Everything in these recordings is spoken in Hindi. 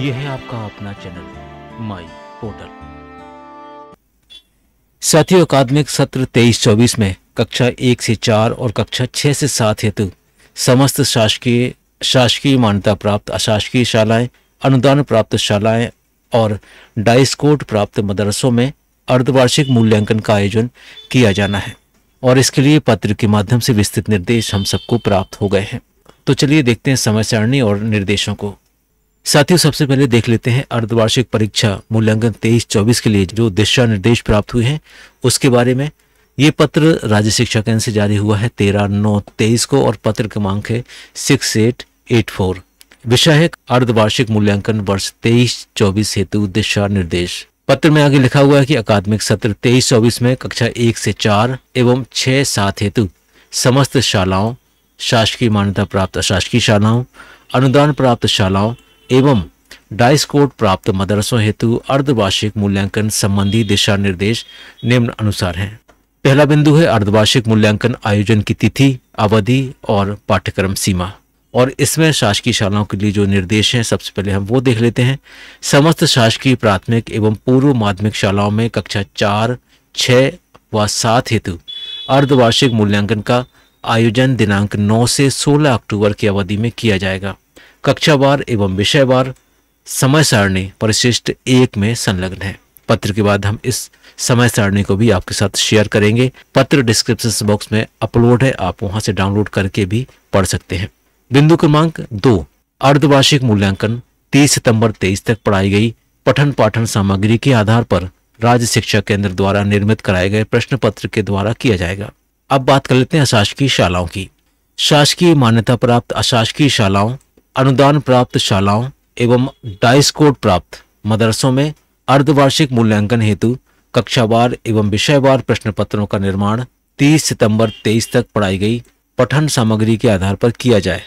ये है आपका अपना चैनल माई पोर्टल साथियों अकादमिक सत्र 23-24 में कक्षा एक से चार और कक्षा छह से सात हेतु समस्त शासकीय शासकीय मान्यता प्राप्त अशासकीय शालाएं अनुदान प्राप्त शालाएं और डाइस्कोट प्राप्त मदरसों में अर्धवार्षिक मूल्यांकन का आयोजन किया जाना है और इसके लिए पत्र के माध्यम से विस्तृत निर्देश हम सबको प्राप्त हो गए हैं तो चलिए देखते हैं समय सारणी और निर्देशों को साथियों सबसे पहले देख लेते हैं अर्धवार्षिक परीक्षा मूल्यांकन तेईस चौबीस के लिए जो दिशा निर्देश प्राप्त हुए हैं उसके बारे में ये पत्र राज्य शिक्षा केंद्र से जारी हुआ है तेरह नौ तेईस को और पत्र क्रमांक है सिक्स एट एट फोर विषय है अर्धवार्षिक मूल्यांकन वर्ष तेईस चौबीस हेतु दिशा निर्देश पत्र में आगे लिखा हुआ है कि अकादमिक सत्र तेईस चौबीस में कक्षा एक से चार एवं छह सात हेतु समस्त शालाओं शासकीय मान्यता प्राप्त अशासकीय शालाओं अनुदान प्राप्त शालाओं एवं डाइस कोड प्राप्त मदरसों हेतु अर्धवार्षिक मूल्यांकन संबंधी दिशा निर्देश निम्न अनुसार हैं पहला बिंदु है अर्धवार्षिक मूल्यांकन आयोजन की तिथि अवधि और पाठ्यक्रम सीमा और इसमें शासकीय शालाओं के लिए जो निर्देश हैं सबसे पहले हम वो देख लेते हैं समस्त शासकीय प्राथमिक एवं पूर्व माध्यमिक शालाओं में कक्षा चार छ व सात हेतु अर्धवार्षिक मूल्यांकन का आयोजन दिनांक 9 से 16 अक्टूबर की अवधि में किया जाएगा कक्षावार एवं विषयवार समय सारणी परिशिष्ट एक में संलग्न है पत्र के बाद हम इस समय सारणी को भी आपके साथ शेयर करेंगे पत्र डिस्क्रिप्शन बॉक्स में अपलोड है आप वहां से डाउनलोड करके भी पढ़ सकते हैं बिंदु क्रमांक दो अर्धवार्षिक मूल्यांकन 30 सितंबर 23 तक पढ़ाई गई पठन पाठन सामग्री के आधार पर राज्य शिक्षा केंद्र द्वारा निर्मित कराए गए प्रश्न पत्र के द्वारा किया जाएगा अब बात कर लेते हैं अशासकीय शालाओं की शासकीय मान्यता प्राप्त अशासकीय शालाओं अनुदान प्राप्त शालाओं एवं डाइस कोड प्राप्त मदरसों में अर्धवार्षिक मूल्यांकन हेतु कक्षावार एवं विषयवार प्रश्न पत्रों का निर्माण 30 सितंबर 23 तक पढ़ाई गई पठन सामग्री के आधार पर किया जाए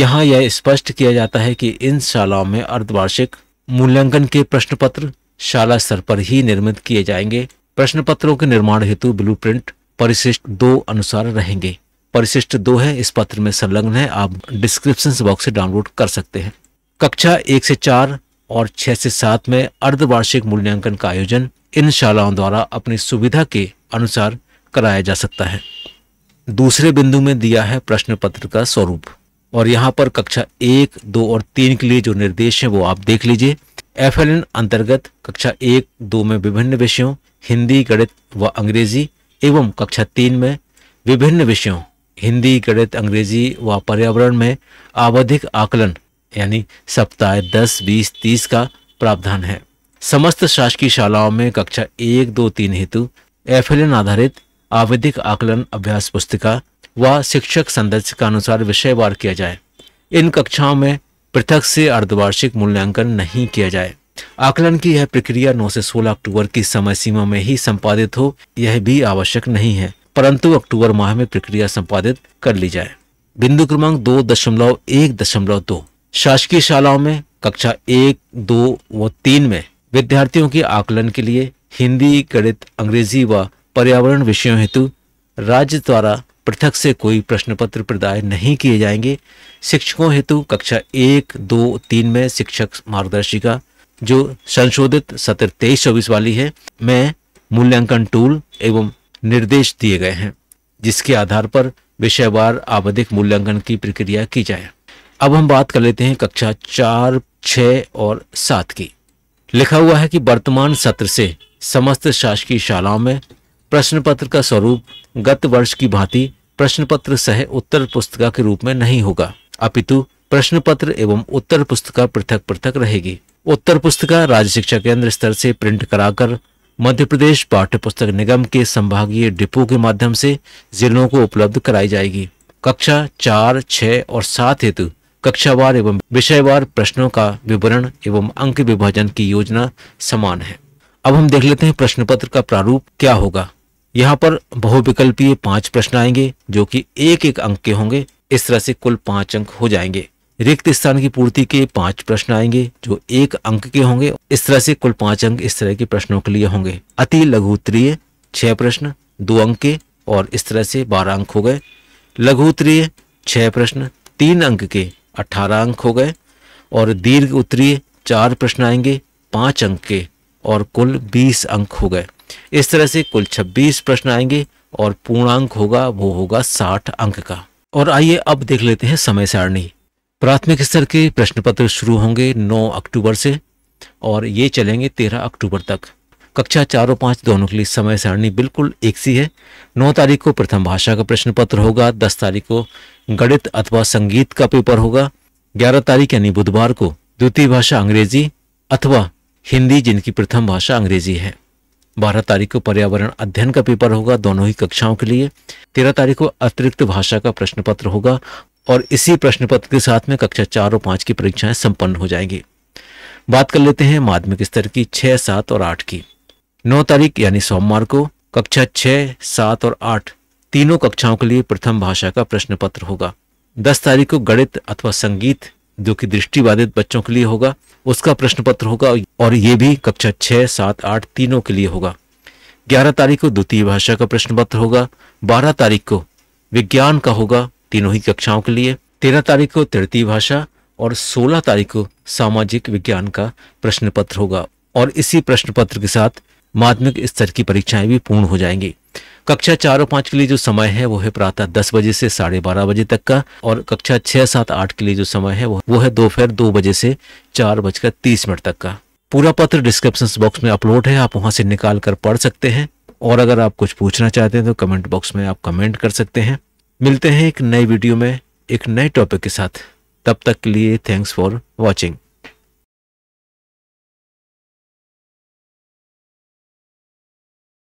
यहाँ यह स्पष्ट किया जाता है कि इन शालाओं में अर्धवार्षिक मूल्यांकन के प्रश्न पत्र शाला स्तर पर ही निर्मित किए जाएंगे प्रश्न पत्रों के निर्माण हेतु ब्लूप्रिंट परिशिष्ट दो अनुसार रहेंगे परिशिष्ट दो है इस पत्र में संलग्न है आप डिस्क्रिप्शन बॉक्स से डाउनलोड कर सकते हैं कक्षा एक से चार और छह से सात में अर्धवार्षिक मूल्यांकन का आयोजन इन शालाओं द्वारा अपनी सुविधा के अनुसार कराया जा सकता है दूसरे बिंदु में दिया है प्रश्न पत्र का स्वरूप और यहाँ पर कक्षा एक दो और तीन के लिए जो निर्देश है वो आप देख लीजिए एफ अंतर्गत कक्षा एक दो में विभिन्न विषयों हिंदी गणित व अंग्रेजी एवं कक्षा तीन में विभिन्न विषयों हिंदी गणित अंग्रेजी व पर्यावरण में आवधिक आकलन यानी सप्ताह दस बीस तीस का प्रावधान है समस्त शासकीय शालाओं में कक्षा एक दो तीन हेतु एफ आधारित आवधिक आकलन अभ्यास पुस्तिका व शिक्षक संदर्श का अनुसार विषयवार किया जाए इन कक्षाओं में पृथक से अर्धवार्षिक मूल्यांकन नहीं किया जाए आकलन की यह प्रक्रिया 9 से 16 अक्टूबर की समय सीमा में ही संपादित हो यह भी आवश्यक नहीं है परंतु अक्टूबर माह में प्रक्रिया संपादित कर ली जाए बिंदु क्रमांक दो दशमलव एक दशमलव दो शासकीय शालाओं में कक्षा एक दो व तीन में विद्यार्थियों के आकलन के लिए हिंदी गणित अंग्रेजी व पर्यावरण विषयों हेतु राज्य द्वारा पृथक से कोई प्रश्न पत्र प्रदाय नहीं किए जाएंगे शिक्षकों हेतु कक्षा एक दो तीन में शिक्षक मार्गदर्शिका जो संशोधित सत्र तेईस चौबीस वाली है में मूल्यांकन टूल एवं निर्देश दिए गए हैं जिसके आधार पर विषयवार आवधिक मूल्यांकन की प्रक्रिया की जाए अब हम बात कर लेते हैं कक्षा चार छ और सात की लिखा हुआ है कि वर्तमान सत्र से समस्त शासकीय शालाओं में प्रश्न पत्र का स्वरूप गत वर्ष की भांति प्रश्न पत्र सह उत्तर पुस्तिका के रूप में नहीं होगा अपितु प्रश्न पत्र एवं उत्तर पुस्तिका पृथक पृथक रहेगी उत्तर पुस्तिका राज्य शिक्षा केंद्र स्तर से प्रिंट कराकर मध्य प्रदेश पाठ्य पुस्तक निगम के संभागीय डिपो के माध्यम से जिलों को उपलब्ध कराई जाएगी कक्षा चार छः और सात हेतु कक्षावार एवं विषयवार प्रश्नों का विवरण एवं अंक विभाजन की योजना समान है अब हम देख लेते हैं प्रश्न पत्र का प्रारूप क्या होगा यहाँ पर बहुविकल्पीय पांच प्रश्न आएंगे जो कि एक एक अंक के होंगे इस तरह से कुल पांच अंक हो जाएंगे रिक्त स्थान की पूर्ति के पांच प्रश्न आएंगे जो एक अंक के होंगे इस तरह से कुल पांच अंक इस तरह के प्रश्नों के लिए होंगे अति लघुत्रीय छह प्रश्न दो अंक के और इस तरह से बारह अंक हो गए लघुत्रीय छह प्रश्न तीन अंक के अठारह अंक हो गए और दीर्घ उत्तरीय चार प्रश्न आएंगे पांच अंक के और कुल बीस अंक हो गए इस तरह से कुल छब्बीस प्रश्न आएंगे और पूर्णांक होगा वो होगा साठ अंक का और आइए अब देख लेते हैं समय सारणी प्राथमिक स्तर के प्रश्न पत्र शुरू होंगे 9 अक्टूबर से और ये चलेंगे 13 अक्टूबर तक कक्षा चार और पाँच दोनों के लिए समय सारणी बिल्कुल एक सी है नौ तारीख को प्रथम भाषा का प्रश्न पत्र होगा दस तारीख को गणित अथवा संगीत का पेपर होगा ग्यारह तारीख यानी बुधवार को द्वितीय भाषा अंग्रेजी अथवा हिंदी जिनकी प्रथम भाषा अंग्रेजी है बारह तारीख को पर्यावरण अध्ययन का पेपर होगा दोनों ही कक्षाओं के लिए तेरह तारीख को अतिरिक्त भाषा का प्रश्न पत्र होगा और इसी प्रश्न पत्र के साथ में कक्षा चार और पांच की परीक्षाएं संपन्न हो जाएंगी बात कर लेते हैं माध्यमिक स्तर की छह सात और आठ की नौ तारीख यानी सोमवार को कक्षा छह सात और आठ तीनों कक्षाओं के लिए प्रथम भाषा का प्रश्न पत्र होगा दस तारीख को गणित अथवा संगीत जो कि दृष्टिबाधित बच्चों के लिए होगा उसका प्रश्न पत्र होगा और ये भी कक्षा छह सात आठ तीनों के लिए होगा ग्यारह तारीख को द्वितीय भाषा का प्रश्न पत्र होगा बारह तारीख को विज्ञान का होगा तीनों ही कक्षाओं के लिए तेरह तारीख को तृतीय भाषा और सोलह तारीख को सामाजिक विज्ञान का प्रश्न पत्र होगा और इसी प्रश्न पत्र के साथ माध्यमिक स्तर की परीक्षाएं भी पूर्ण हो जाएंगी कक्षा चार और पांच के लिए जो समय है वो है प्रातः दस बजे से साढ़े बारह बजे तक का और कक्षा छह सात आठ के लिए जो समय है वो है दोपहर दो बजे से चार बजकर तीस मिनट तक का पूरा पत्र डिस्क्रिप्शन बॉक्स में अपलोड है आप वहां से निकाल कर पढ़ सकते हैं और अगर आप कुछ पूछना चाहते हैं तो कमेंट बॉक्स में आप कमेंट कर सकते हैं मिलते हैं एक नए वीडियो में एक नए टॉपिक के साथ तब तक के लिए थैंक्स फॉर वॉचिंग